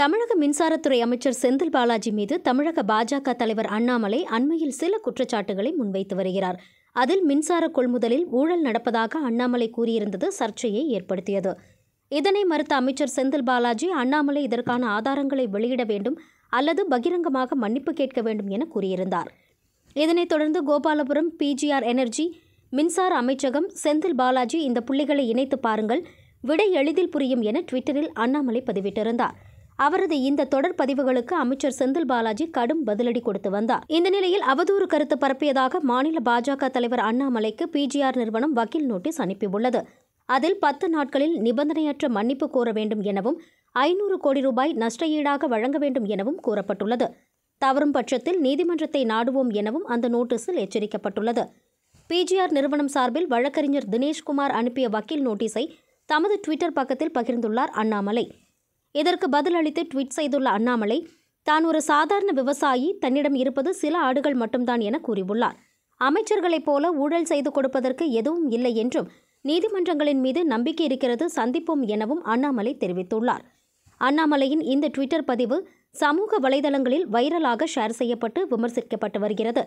தமிழக மின்சாரத்துறை அமைச்சர் செந்தில் பாலாஜி மீது தமிழக பாஜக தலைவர் அண்ணாமலை அண்மையில் சில குற்றச்சாட்டுகளை முன்வைத்து வருகிறார் அதில் மின்சார கொள்முதலில் ஊழல் நடப்பதாக அண்ணாமலை கூறியிருந்தது சர்ச்சையை ஏற்படுத்தியது இதனை மறுத்த அமைச்சர் செந்தில் பாலாஜி அண்ணாமலை இதற்கான ஆதாரங்களை வெளியிட வேண்டும் அல்லது பகிரங்கமாக மன்னிப்பு கேட்க வேண்டும் என கூறியிருந்தார் இதனைத் தொடர்ந்து கோபாலபுரம் பிஜிஆர் எனர்ஜி மின்சார அமைச்சகம் செந்தில் பாலாஜி இந்த புள்ளிகளை இணைத்து பாருங்கள் விடை எளிதில் புரியும் என ட்விட்டரில் அண்ணாமலை பதிவிட்டிருந்தார் அவரது இந்த தொடர் பதிவுகளுக்கு அமைச்சர் செந்தில் பாலாஜி கடும் பதிலடி கொடுத்து வந்தார் இந்த நிலையில் அவதூறு கருத்து பரப்பியதாக மாநில பாஜக தலைவர் அண்ணாமலைக்கு பிஜிஆர் நிறுவனம் வக்கீல் நோட்டீஸ் அனுப்பியுள்ளது அதில் பத்து நாட்களில் நிபந்தனையற்ற மன்னிப்பு கோர வேண்டும் எனவும் ஐநூறு கோடி ரூபாய் நஷ்ட ஈடாக வழங்க வேண்டும் எனவும் கூறப்பட்டுள்ளது தவறும் பட்சத்தில் நீதிமன்றத்தை நாடுவோம் எனவும் அந்த நோட்டீஸில் எச்சரிக்கப்பட்டுள்ளது பிஜிஆர் நிறுவனம் சார்பில் வழக்கறிஞர் தினேஷ்குமார் அனுப்பிய வக்கீல் நோட்டீஸை தமது ட்விட்டர் பக்கத்தில் பகிர்ந்துள்ளார் அண்ணாமலை இதற்கு பதிலளித்து ட்வீட் செய்துள்ள அண்ணாமலை தான் ஒரு சாதாரண விவசாயி தன்னிடம் இருப்பது சில ஆடுகள் மட்டும்தான் என கூறியுள்ளார் அமைச்சர்களைப் போல ஊழல் செய்து கொடுப்பதற்கு எதுவும் இல்லை என்றும் நீதிமன்றங்களின் மீது நம்பிக்கை இருக்கிறது சந்திப்போம் எனவும் அண்ணாமலை தெரிவித்துள்ளார் அண்ணாமலையின் இந்த ட்விட்டர் பதிவு சமூக வலைதளங்களில் வைரலாக ஷேர் செய்யப்பட்டு விமர்சிக்கப்பட்டு வருகிறது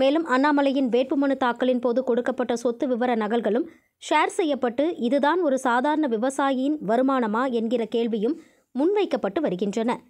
மேலும் அண்ணாமலையின் வேட்புமனு தாக்கலின் போது கொடுக்கப்பட்ட சொத்து விவர நகல்களும் ஷேர் செய்யப்பட்டு இதுதான் ஒரு சாதாரண விவசாயியின் வருமானமா என்கிற கேள்வியும் முன்வைக்கப்பட்டு வருகின்றன